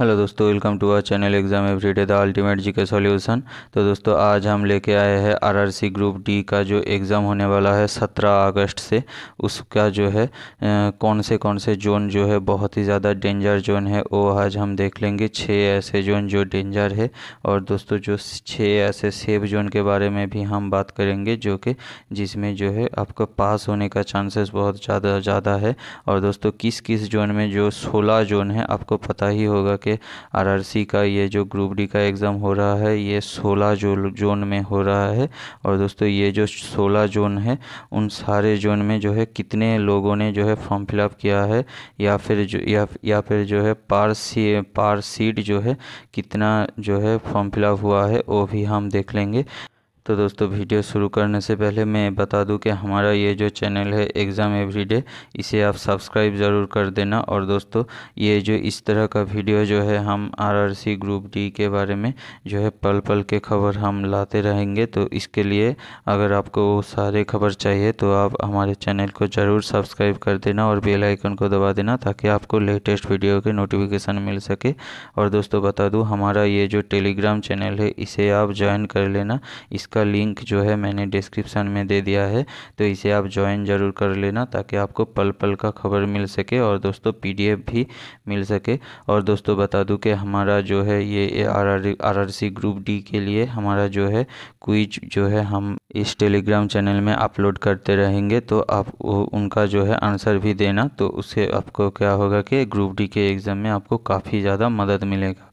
hello दोस्तों welcome to our channel exam everyday the ultimate GK solution तो दोस्तों आज हम लेके आए हैं आरआरसी ग्रुप डी का जो एग्ज़ाम होने वाला है सत्रह अगस्त से उसका जो है कौन से कौन से जोन जो है बहुत ही ज़्यादा डेंजर जोन है वो आज हम देख लेंगे छः ऐसे जोन जो डेंजर है और दोस्तों जो छः ऐसे सेफ जोन के बारे में भी हम बात करेंगे जो कि जिसमें जो है आपका पास होने का चांसेस बहुत ज़्यादा ज़्यादा है और दोस्तों किस किस जोन में जो सोलह जोन है आपको पता ही होगा कि के आरआरसी का ये जो ग्रुप डी का एग्ज़ाम हो रहा है ये 16 जो जोन में हो रहा है और दोस्तों ये जो 16 जोन है उन सारे जोन में जो है कितने लोगों ने जो है फॉर्म फिलअप किया है या फिर जो या, या फिर जो है पार सी पार सीट जो है कितना जो है फॉर्म फिलअप हुआ है वो भी हम देख लेंगे तो दोस्तों वीडियो शुरू करने से पहले मैं बता दूं कि हमारा ये जो चैनल है एग्ज़ाम एवरीडे इसे आप सब्सक्राइब ज़रूर कर देना और दोस्तों ये जो इस तरह का वीडियो जो है हम आरआरसी ग्रुप डी के बारे में जो है पल पल के खबर हम लाते रहेंगे तो इसके लिए अगर आपको वो सारे खबर चाहिए तो आप हमारे चैनल को ज़रूर सब्सक्राइब कर देना और बेलाइकन को दबा देना ताकि आपको लेटेस्ट वीडियो के नोटिफिकेशन मिल सके और दोस्तों बता दूँ हमारा ये जो टेलीग्राम चैनल है इसे आप ज्वाइन कर लेना इसका इसका लिंक जो है मैंने डिस्क्रिप्शन में दे दिया है तो इसे आप ज्वाइन ज़रूर कर लेना ताकि आपको पल पल का खबर मिल सके और दोस्तों पीडीएफ भी मिल सके और दोस्तों बता दूं कि हमारा जो है ये R R C group D के लिए हमारा जो है क्विज जो है हम इस टेलीग्राम चैनल में अपलोड करते रहेंगे तो आप उनका जो है आंसर भी देना तो उससे आपको क्या होगा कि ग्रुप डी के एग्ज़ाम में आपको काफ़ी ज़्यादा मदद मिलेगा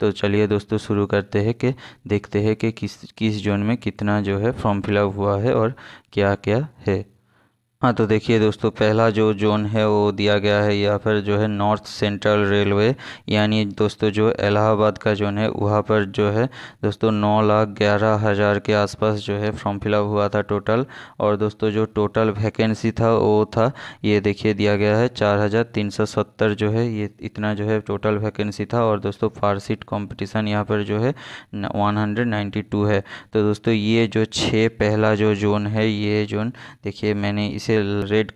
तो चलिए दोस्तों शुरू करते हैं कि देखते हैं कि किस किस जोन में कितना जो है फॉर्म फिलअप हुआ है और क्या क्या है हाँ तो देखिए दोस्तों पहला जो जोन है वो दिया गया है या फिर जो है नॉर्थ सेंट्रल रेलवे यानी दोस्तों जो इलाहाबाद का जोन है वहाँ पर जो है दोस्तों नौ लाख ग्यारह हज़ार के आसपास जो है फॉर्म फिलअप हुआ था टोटल और दोस्तों जो टोटल वैकेंसी था वो था ये देखिए दिया गया है चार हज़ार तीन सौ सत्तर जो है ये इतना जो है टोटल वैकेंसी था और दोस्तों फारसीट कॉम्पिटिशन यहाँ पर जो है वन हंड्रेड नाइन्टी टू है तो दोस्तों ये जो छः पहला जो जोन है ये जोन देखिए मैंने इस इसे रेड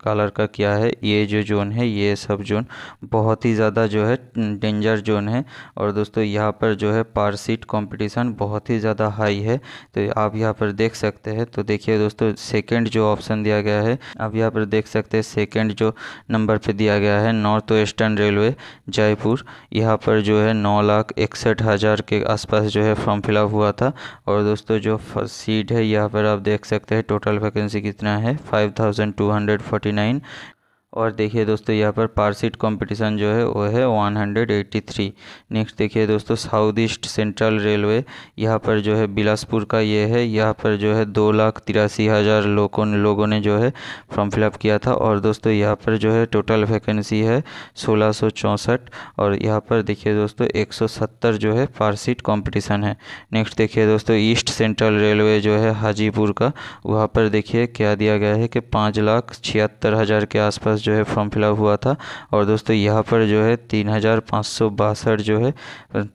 कलर का किया है ये जो जोन है ये सब जोन बहुत ही ज़्यादा जो है डेंजर जोन है और दोस्तों यहाँ पर जो है पार सीट कॉम्पिटिशन बहुत ही ज़्यादा हाई है तो आप यहाँ पर देख सकते हैं तो देखिए दोस्तों सेकेंड जो ऑप्शन दिया गया है आप यहाँ पर देख सकते हैं सेकेंड जो नंबर पर दिया गया है नॉर्थ वेस्टर्न रेलवे जयपुर यहाँ पर जो है नौ लाख इकसठ हज़ार के आसपास जो है फॉर्म फिलअप हुआ था और दोस्तों जो सीट है यहाँ पर आप देख सकते हैं टोटल वैकेंसी कितना है फाइव 5249 और देखिए दोस्तों यहाँ पर पारसीट कंपटीशन जो है वो है 183 नेक्स्ट देखिए दोस्तों साउथ ईस्ट सेंट्रल रेलवे यहाँ पर जो है बिलासपुर का ये है यहाँ पर जो है दो लाख तिरासी हज़ार लोगों लोगों ने जो है फॉर्म फिलअप किया था और दोस्तों यहाँ पर जो है टोटल वैकेंसी है सोलह और यहाँ पर देखिए दोस्तों एक जो है पारसीट कॉम्पिटिशन है नेक्स्ट देखिए दोस्तों ईस्ट सेंट्रल रेलवे जो है हाजीपुर का वहाँ पर देखिए क्या दिया गया है कि पाँच लाख छिहत्तर हज़ार के आसपास पास जो है फॉर्म फिलअप हुआ था और दोस्तों यहाँ पर जो है तीन हज़ार पाँच सौ बासठ जो है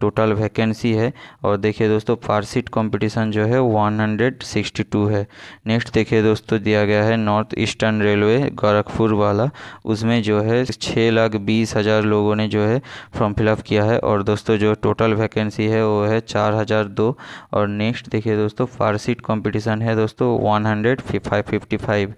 टोटल वैकेंसी है और देखिए दोस्तों फारसीट कंपटीशन जो है वन हंड्रेड सिक्सटी टू है नेक्स्ट देखिए दोस्तों दिया गया है नॉर्थ ईस्टर्न रेलवे गोरखपुर वाला उसमें जो है छः लाख बीस हज़ार लोगों ने जो है फॉर्म फिलअप किया है और दोस्तों जो टोटल वैकेंसी है वो है चार हज़ार दो और नेक्स्ट देखिए दोस्तों फारसीट कंपटीशन है दोस्तों one hundred five fifty five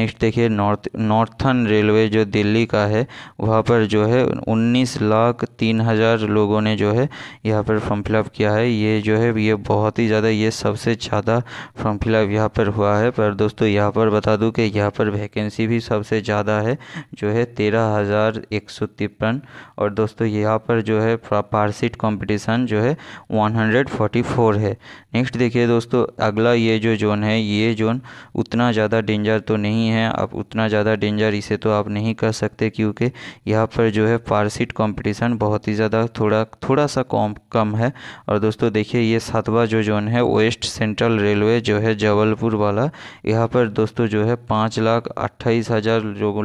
next देखिए नॉर्थ नॉर्थन रेल रेलवे जो दिल्ली का है वहाँ पर जो है उन्नीस लाख तीन हज़ार लोगों ने जो है यहाँ पर फॉर्म फिलअप किया है ये जो है ये बहुत ही ज़्यादा ये सबसे ज़्यादा फॉर्म फिलअप यहाँ पर हुआ है पर दोस्तों यहाँ पर बता दूँ कि यहाँ पर वैकेंसी भी सबसे ज़्यादा है जो है तेरह हज़ार एक सौ तिरपन और दोस्तों यहाँ पर जो है पारसीट कॉम्पिटिशन जो है वन हंड्रेड फोर्टी फोर है नेक्स्ट देखिए दोस्तों अगला ये जो जोन है ये जोन उतना ज़्यादा डेंजर तो नहीं है अब उतना ज़्यादा डेंजर इसे तो आप नहीं कर सकते क्योंकि यहाँ पर जो है फारसीट कंपटीशन बहुत ही ज़्यादा थोड़ा थोड़ा सा कम कम है और दोस्तों देखिए ये सातवा जो जोन है वेस्ट सेंट्रल रेलवे जो है जबलपुर वाला यहाँ पर दोस्तों जो है पाँच लाख अट्ठाईस हज़ार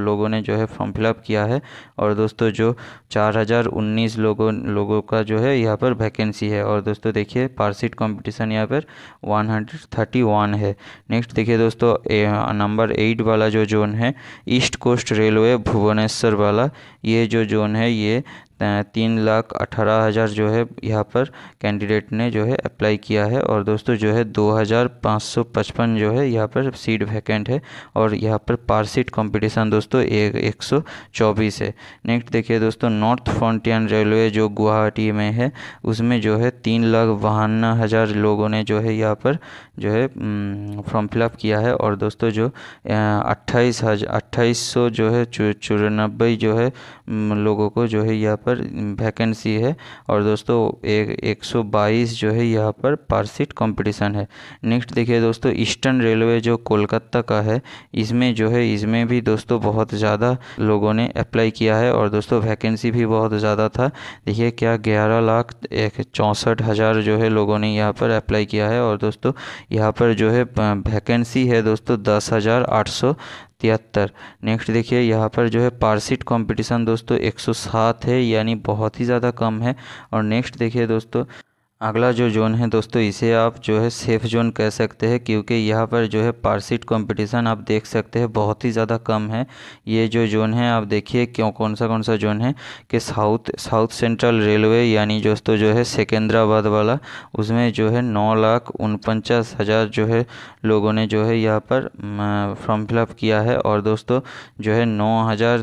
लोगों ने जो है फॉर्म फिलअप किया है और दोस्तों जो चार हज़ार उन्नीस लोगों लोगों का जो है यहाँ पर वैकेंसी है और दोस्तों देखिए पारसीट कॉम्पिटिशन यहाँ पर वन हंड्रेड थर्टी वन है नेक्स्ट देखिए दोस्तों नंबर एट वाला जो जोन है ईस्ट कोस्ट रेलवे भुवनेश्वर वाला ये जो जोन है ये तीन लाख अठारह हज़ार जो है यहाँ पर कैंडिडेट ने जो है अप्लाई किया है और दोस्तों जो है दो हज़ार पाँच सौ पचपन जो है यहाँ पर सीट वैकेंट है और यहाँ पर पार सीट कॉम्पिटिशन दोस्तों एक एक सौ चौबीस है नेक्स्ट देखिए दोस्तों नॉर्थ फ्रंटियन रेलवे जो गुवाहाटी में है उसमें जो है तीन लाख बहाना हज़ार लोगों ने जो है यहाँ पर जो है फॉर्म फिलअप किया है और दोस्तों जो अट्ठाईस हज़ार अट्ठाईस सौ जो है चौरानबे जो है लोगों को जो है यहाँ पर पर वैकेंसी है और दोस्तों एक सौ बाईस जो है यहाँ पर पर सीट कॉम्पिटिशन है नेक्स्ट देखिए दोस्तों ईस्टर्न रेलवे जो कोलकाता का है इसमें जो है इसमें भी दोस्तों बहुत ज़्यादा लोगों ने अप्लाई किया है और दोस्तों वैकेंसी भी बहुत ज़्यादा था देखिए क्या ग्यारह लाख एक चौंसठ हज़ार जो है लोगों ने यहाँ पर अप्लाई किया है और दोस्तों यहाँ पर जो है वैकेंसी है दोस्तों दस हज़ार आठ सौ तिहत्तर नेक्स्ट देखिए यहाँ पर जो है पारसिट कंपटीशन दोस्तों 107 है यानी बहुत ही ज़्यादा कम है और नेक्स्ट देखिए दोस्तों अगला जो जोन है दोस्तों इसे आप जो है सेफ़ जोन कह सकते हैं क्योंकि यहाँ पर जो है पारसीट कंपटीशन आप देख सकते हैं बहुत ही ज़्यादा कम है ये जो जोन है आप देखिए क्यों कौन सा कौन सा जोन है कि साउथ साउथ सेंट्रल रेलवे यानी दोस्तों जो है सिकंदराबाद वाला उसमें जो है नौ लाख उनपचास हज़ार जो है लोगों ने जो है यहाँ पर फॉर्म फिलअप किया है और दोस्तों जो है नौ हज़ार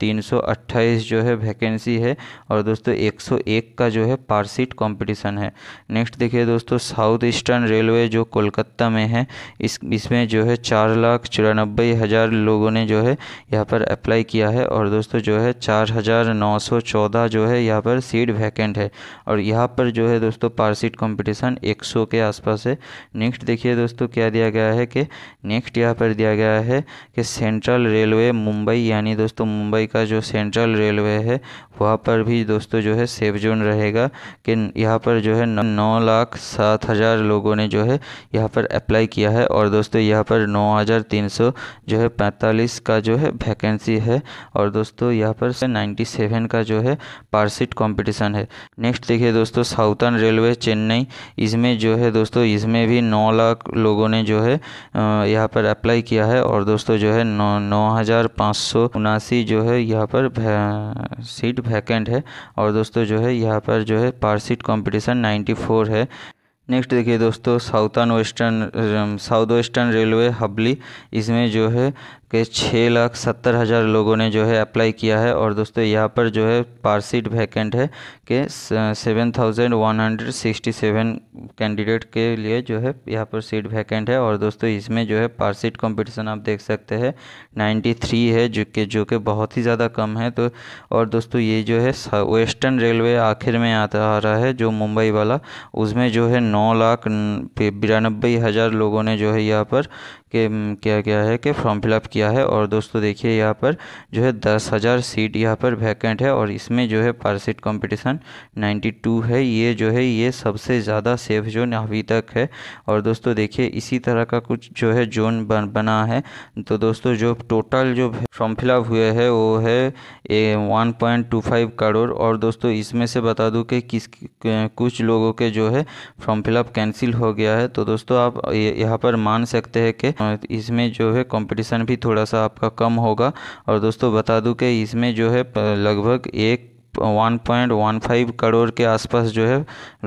तीन सौ अट्ठाईस जो है वैकेंसी है और दोस्तों एक सौ एक का जो है पारसीट कॉम्पिटिशन है है नेक्स्ट देखिए दोस्तों साउथ ईस्टर्न रेलवे जो कोलकाता में है इस इसमें जो है चार लाख चौरानबे हज़ार लोगों ने जो है यहाँ पर अप्लाई किया है और दोस्तों जो है चार हज़ार नौ सौ चौदह जो है यहाँ पर सीट वैकेंट है और यहाँ पर जो है दोस्तों पार सीट कॉम्पिटिशन एक सौ के आसपास है नेक्स्ट देखिए दोस्तों क्या दिया गया है कि नेक्स्ट यहाँ पर दिया गया है कि सेंट्रल रेलवे मुंबई यानी दोस्तों मुंबई का जो सेंट्रल रेलवे है वहाँ पर भी दोस्तों जो है सेफ जोन रहेगा कि यहाँ पर जो है है नौ, लाख सात हज़ार लोगों ने जो है यहाँ पर अप्लाई किया है और दोस्तों यहाँ पर नौ हज़ार तीन सौ जो है पैंतालीस का जो है वैकेंसी है और दोस्तों यहाँ पर से नाइन्टी सेवन का जो है पार्सिट कंपटीशन है नेक्स्ट देखिए दोस्तों साउथर्न रेलवे चेन्नई इसमें जो है दोस्तों इसमें भी नौ लाख लोगों ने जो है यहाँ पर अप्लाई किया है और दोस्तों जो है नौ नौ जो है यहाँ पर सीट वैकेंट है और दोस्तों जो है यहाँ पर जो है पार्सिट कॉम्पिटिशन नाइन्टी फोर है नेक्स्ट देखिए दोस्तों southern western south western railway Hubli इसमें जो है के छः लाख सत्तर हज़ार लोगों ने जो है अप्लाई किया है और दोस्तों यहाँ पर जो है पार सीट वैकेंट है के seven thousand one hundred sixty seven candidate के लिए जो है यहाँ पर सीट वैकेंट है और दोस्तों इसमें जो है पार सीट कंपटीशन आप देख सकते हैं नाइन्टी थ्री है जो कि जो कि बहुत ही ज़्यादा कम है तो और दोस्तों ये जो है वेस्टर्न रेलवे आखिर में आता आ रहा है जो मुंबई वाला उसमें जो है नौ लाख बिरानबे हज़ार लोगों ने जो है यहाँ पर के क्या क्या है कि फॉर्म फिलअप किया किया है और दोस्तों देखिए यहाँ पर जो है दस हज़ार सीट यहाँ पर वैकेंट है और इसमें जो है पर सीट कॉम्पिटिशन 92 है ये जो है ये सबसे ज़्यादा सेफ जोन अभी तक है और दोस्तों देखिए इसी तरह का कुछ जो है जोन बन, बना है तो दोस्तों जो टोटल जो फॉर्म फिलअप हुए है वो है वन करोड़ और दोस्तों इसमें से बता दूँ कि किस कुछ लोगों के जो है फॉर्म फिलअप कैंसिल हो गया है तो दोस्तों आप यहाँ पर मान सकते हैं कि इसमें जो है कंपटीशन भी थोड़ा थोड़ा सा आपका कम होगा और दोस्तों बता दूं कि इसमें जो है लगभग एक 1.15 करोड़ के आसपास जो है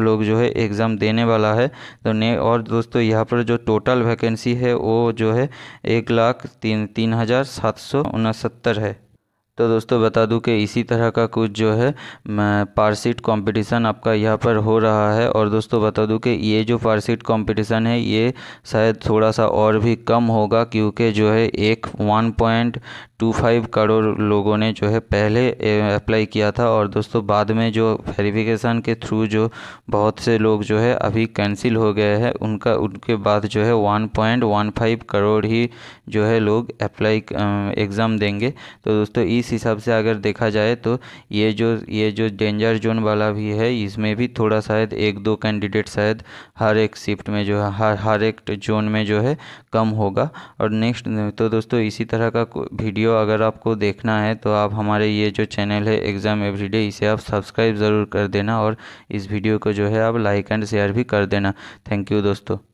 लोग जो है एग्ज़ाम देने वाला है तो ने और दोस्तों यहाँ पर जो टोटल वैकेंसी है वो जो है एक लाख तीन तीन हज़ार सात सौ उनहत्तर है तो दोस्तों बता दूं कि इसी तरह का कुछ जो है पारसीट कंपटीशन आपका यहाँ पर हो रहा है और दोस्तों बता दूं कि ये जो पारसीट कंपटीशन है ये शायद थोड़ा सा और भी कम होगा क्योंकि जो है एक 1.25 करोड़ लोगों ने जो है पहले अप्लाई किया था और दोस्तों बाद में जो वेरिफिकेशन के थ्रू जो बहुत से लोग जो है अभी कैंसिल हो गए हैं उनका उनके बाद जो है वन करोड़ ही जो है लोग अप्लाई एग्ज़ाम देंगे तो दोस्तों इस हिसाब से अगर देखा जाए तो ये जो ये जो डेंजर जोन वाला भी है इसमें भी थोड़ा शायद एक दो कैंडिडेट शायद हर एक शिफ्ट में जो है हर हर एक जोन में जो है कम होगा और नेक्स्ट तो दोस्तों इसी तरह का वीडियो अगर आपको देखना है तो आप हमारे ये जो चैनल है एग्ज़ाम एवरीडे इसे आप सब्सक्राइब ज़रूर कर देना और इस वीडियो को जो है आप लाइक एंड शेयर भी कर देना थैंक यू दोस्तों